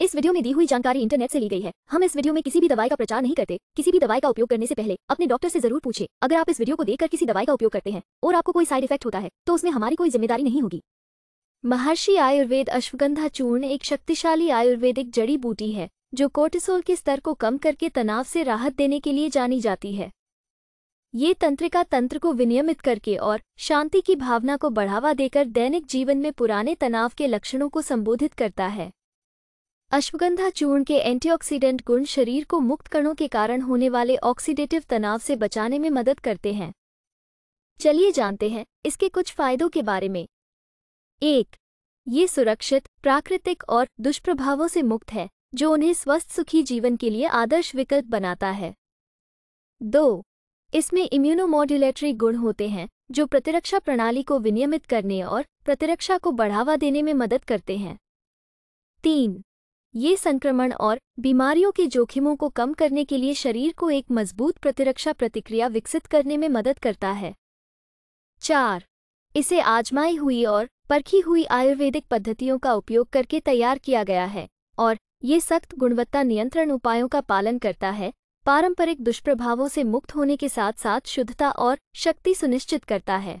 इस वीडियो में दी हुई जानकारी इंटरनेट से ली गई है हम इस वीडियो में किसी भी दवाई का प्रचार नहीं करते किसी भी दवाई का उपयोग करने से पहले अपने डॉक्टर से जरूर पूछे अगर आप इस वीडियो को देखकर किसी दवाई का उपयोग करते हैं और आपको कोई साइड इफेक्ट होता है तो उसमें हमारी कोई जिम्मेदारी नहीं होगी महर्षि आयुर्वेद अश्वगंधा चूर्ण एक शक्तिशाली आयुर्वेदिक जड़ी बूटी है जो कोर्टिसोल के स्तर को कम करके तनाव से राहत देने के लिए जानी जाती है ये तंत्रिका तंत्र को विनियमित करके और शांति की भावना को बढ़ावा देकर दैनिक जीवन में पुराने तनाव के लक्षणों को संबोधित करता है अश्वगंधा चूर्ण के एंटीऑक्सीडेंट गुण शरीर को मुक्त कणों के कारण होने वाले ऑक्सीडेटिव तनाव से बचाने में मदद करते हैं चलिए जानते हैं इसके कुछ फायदों के बारे में एक ये सुरक्षित प्राकृतिक और दुष्प्रभावों से मुक्त है जो उन्हें स्वस्थ सुखी जीवन के लिए आदर्श विकल्प बनाता है दो इसमें इम्यूनोमॉड्युलेटरी गुण होते हैं जो प्रतिरक्षा प्रणाली को विनियमित करने और प्रतिरक्षा को बढ़ावा देने में मदद करते हैं तीन ये संक्रमण और बीमारियों के जोखिमों को कम करने के लिए शरीर को एक मजबूत प्रतिरक्षा प्रतिक्रिया विकसित करने में मदद करता है चार इसे आजमाई हुई और परखी हुई आयुर्वेदिक पद्धतियों का उपयोग करके तैयार किया गया है और ये सख्त गुणवत्ता नियंत्रण उपायों का पालन करता है पारंपरिक दुष्प्रभावों से मुक्त होने के साथ साथ शुद्धता और शक्ति सुनिश्चित करता है